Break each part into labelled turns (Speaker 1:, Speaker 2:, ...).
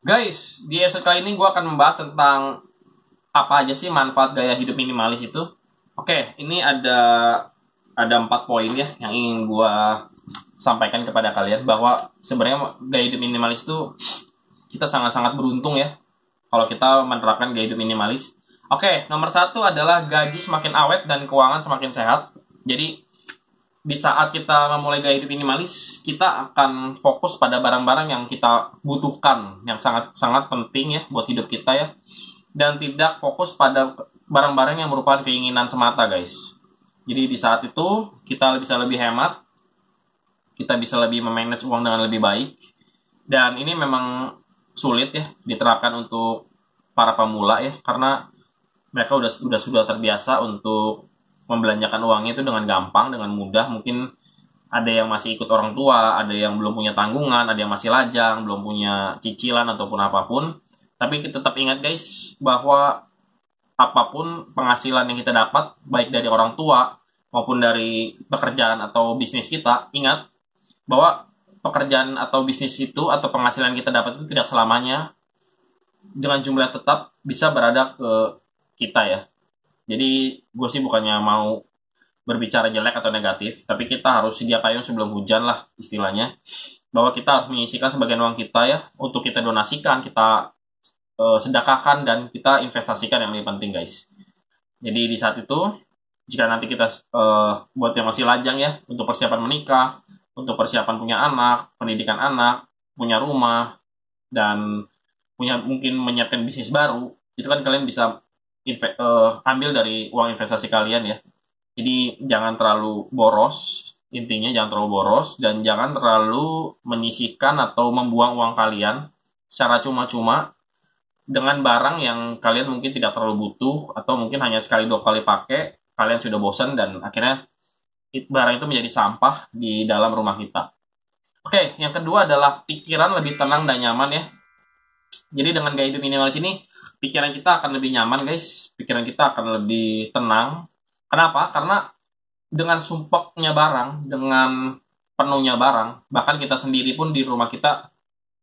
Speaker 1: Guys, di episode kali ini gue akan membahas tentang apa aja sih manfaat gaya hidup minimalis itu. Oke, ini ada ada empat poin ya yang ingin gue sampaikan kepada kalian bahwa sebenarnya gaya hidup minimalis itu kita sangat-sangat beruntung ya kalau kita menerapkan gaya hidup minimalis Oke, nomor satu adalah gaji semakin awet dan keuangan semakin sehat. Jadi, di saat kita memulai gaya hidup minimalis, kita akan fokus pada barang-barang yang kita butuhkan, yang sangat-sangat penting ya buat hidup kita ya. Dan tidak fokus pada barang-barang yang merupakan keinginan semata, guys. Jadi di saat itu kita bisa lebih hemat, kita bisa lebih memanage uang dengan lebih baik. Dan ini memang sulit ya diterapkan untuk para pemula ya karena mereka udah sudah sudah terbiasa untuk membelanjakan uangnya itu dengan gampang, dengan mudah. Mungkin ada yang masih ikut orang tua, ada yang belum punya tanggungan, ada yang masih lajang, belum punya cicilan ataupun apapun. Tapi kita tetap ingat guys bahwa apapun penghasilan yang kita dapat, baik dari orang tua maupun dari pekerjaan atau bisnis kita, ingat bahwa pekerjaan atau bisnis itu atau penghasilan kita dapat itu tidak selamanya dengan jumlah tetap bisa berada ke kita ya. Jadi gue sih bukannya mau berbicara jelek atau negatif, tapi kita harus sedia payung sebelum hujan lah istilahnya. Bahwa kita harus menyisikan sebagian uang kita ya untuk kita donasikan, kita e, sedekahkan dan kita investasikan yang lebih penting guys. Jadi di saat itu jika nanti kita e, buat yang masih lajang ya untuk persiapan menikah, untuk persiapan punya anak, pendidikan anak, punya rumah dan punya mungkin menyiapkan bisnis baru, itu kan kalian bisa inve, uh, ambil dari uang investasi kalian ya. Jadi jangan terlalu boros, intinya jangan terlalu boros dan jangan terlalu menyisihkan atau membuang uang kalian secara cuma-cuma dengan barang yang kalian mungkin tidak terlalu butuh atau mungkin hanya sekali dua kali pakai, kalian sudah bosan dan akhirnya barang itu menjadi sampah di dalam rumah kita. Oke, yang kedua adalah pikiran lebih tenang dan nyaman ya. Jadi dengan gaya hidup minimalis ini, pikiran kita akan lebih nyaman guys pikiran kita akan lebih tenang kenapa karena dengan sumpaknya barang dengan penuhnya barang bahkan kita sendiri pun di rumah kita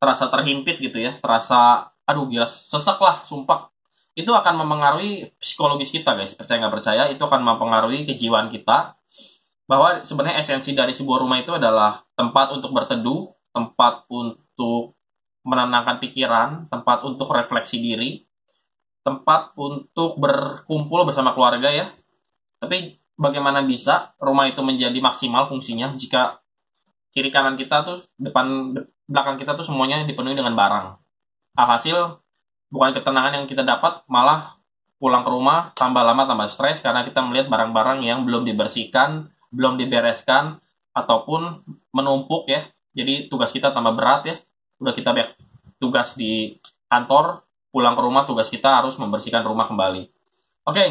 Speaker 1: terasa terhimpit gitu ya terasa aduh gila sesek lah sumpah itu akan mempengaruhi psikologis kita guys percaya nggak percaya itu akan mempengaruhi kejiwaan kita bahwa sebenarnya esensi dari sebuah rumah itu adalah tempat untuk berteduh tempat untuk menenangkan pikiran, tempat untuk refleksi diri, tempat untuk berkumpul bersama keluarga ya. Tapi bagaimana bisa rumah itu menjadi maksimal fungsinya jika kiri kanan kita tuh depan belakang kita tuh semuanya dipenuhi dengan barang. Alhasil bukan ketenangan yang kita dapat malah pulang ke rumah tambah lama tambah stres karena kita melihat barang-barang yang belum dibersihkan, belum dibereskan ataupun menumpuk ya. Jadi tugas kita tambah berat ya. Udah kita banyak tugas di kantor, pulang ke rumah tugas kita harus membersihkan rumah kembali. Oke, okay.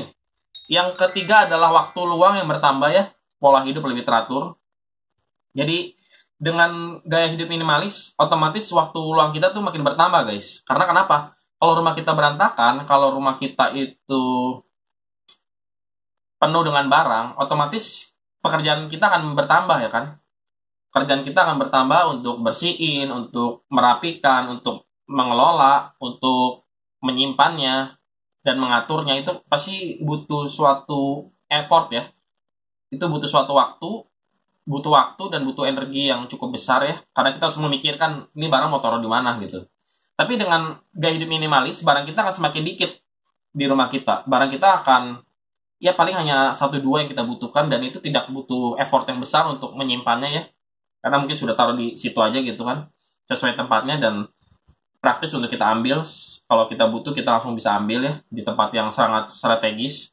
Speaker 1: yang ketiga adalah waktu luang yang bertambah ya, pola hidup lebih teratur. Jadi dengan gaya hidup minimalis, otomatis waktu luang kita tuh makin bertambah guys. Karena kenapa? Kalau rumah kita berantakan, kalau rumah kita itu penuh dengan barang, otomatis pekerjaan kita akan bertambah ya kan? Pekerjaan kita akan bertambah untuk bersihin, untuk merapikan, untuk mengelola, untuk menyimpannya dan mengaturnya itu pasti butuh suatu effort ya itu butuh suatu waktu butuh waktu dan butuh energi yang cukup besar ya karena kita harus memikirkan ini barang motor di mana gitu tapi dengan gaya hidup minimalis barang kita akan semakin dikit di rumah kita barang kita akan ya paling hanya satu dua yang kita butuhkan dan itu tidak butuh effort yang besar untuk menyimpannya ya karena mungkin sudah taruh di situ aja gitu kan sesuai tempatnya dan praktis untuk kita ambil kalau kita butuh kita langsung bisa ambil ya di tempat yang sangat strategis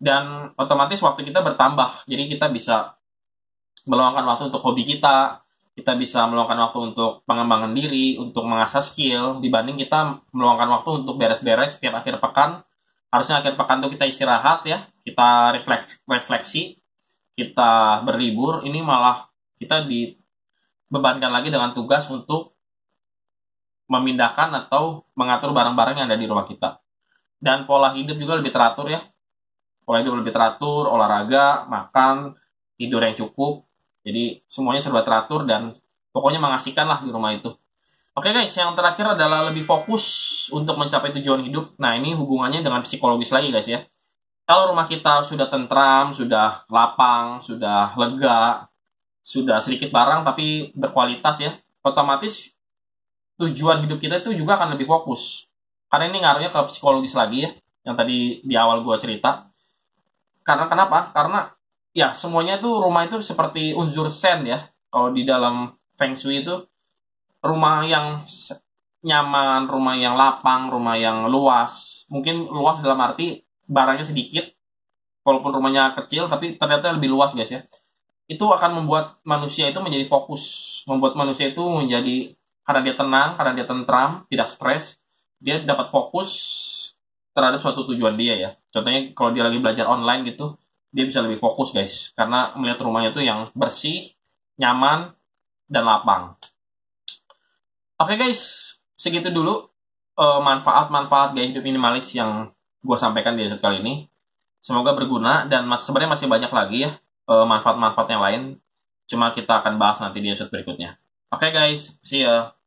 Speaker 1: dan otomatis waktu kita bertambah jadi kita bisa meluangkan waktu untuk hobi kita kita bisa meluangkan waktu untuk pengembangan diri untuk mengasah skill dibanding kita meluangkan waktu untuk beres-beres setiap akhir pekan harusnya akhir pekan tuh kita istirahat ya kita refleks refleksi kita berlibur ini malah kita dibebankan lagi dengan tugas untuk memindahkan atau mengatur barang-barang yang ada di rumah kita. Dan pola hidup juga lebih teratur ya. Pola hidup lebih teratur, olahraga, makan, tidur yang cukup. Jadi semuanya serba teratur dan pokoknya mengasihkan lah di rumah itu. Oke guys, yang terakhir adalah lebih fokus untuk mencapai tujuan hidup. Nah ini hubungannya dengan psikologis lagi guys ya. Kalau rumah kita sudah tentram, sudah lapang, sudah lega, sudah sedikit barang tapi berkualitas ya, otomatis tujuan hidup kita itu juga akan lebih fokus. Karena ini ngaruhnya ke psikologis lagi ya, yang tadi di awal gue cerita. Karena kenapa? Karena ya semuanya itu rumah itu seperti unsur sen ya. Kalau di dalam Feng Shui itu rumah yang nyaman, rumah yang lapang, rumah yang luas. Mungkin luas dalam arti barangnya sedikit, walaupun rumahnya kecil, tapi ternyata lebih luas guys ya. Itu akan membuat manusia itu menjadi fokus, membuat manusia itu menjadi karena dia tenang, karena dia tentram, tidak stres, dia dapat fokus terhadap suatu tujuan dia ya. Contohnya kalau dia lagi belajar online gitu, dia bisa lebih fokus guys, karena melihat rumahnya itu yang bersih, nyaman, dan lapang. Oke okay, guys, segitu dulu eh, manfaat-manfaat uh, gaya hidup minimalis yang gue sampaikan di episode kali ini. Semoga berguna dan mas sebenarnya masih banyak lagi ya eh, manfaat-manfaat uh, yang lain. Cuma kita akan bahas nanti di episode berikutnya. Okay guys, see ya.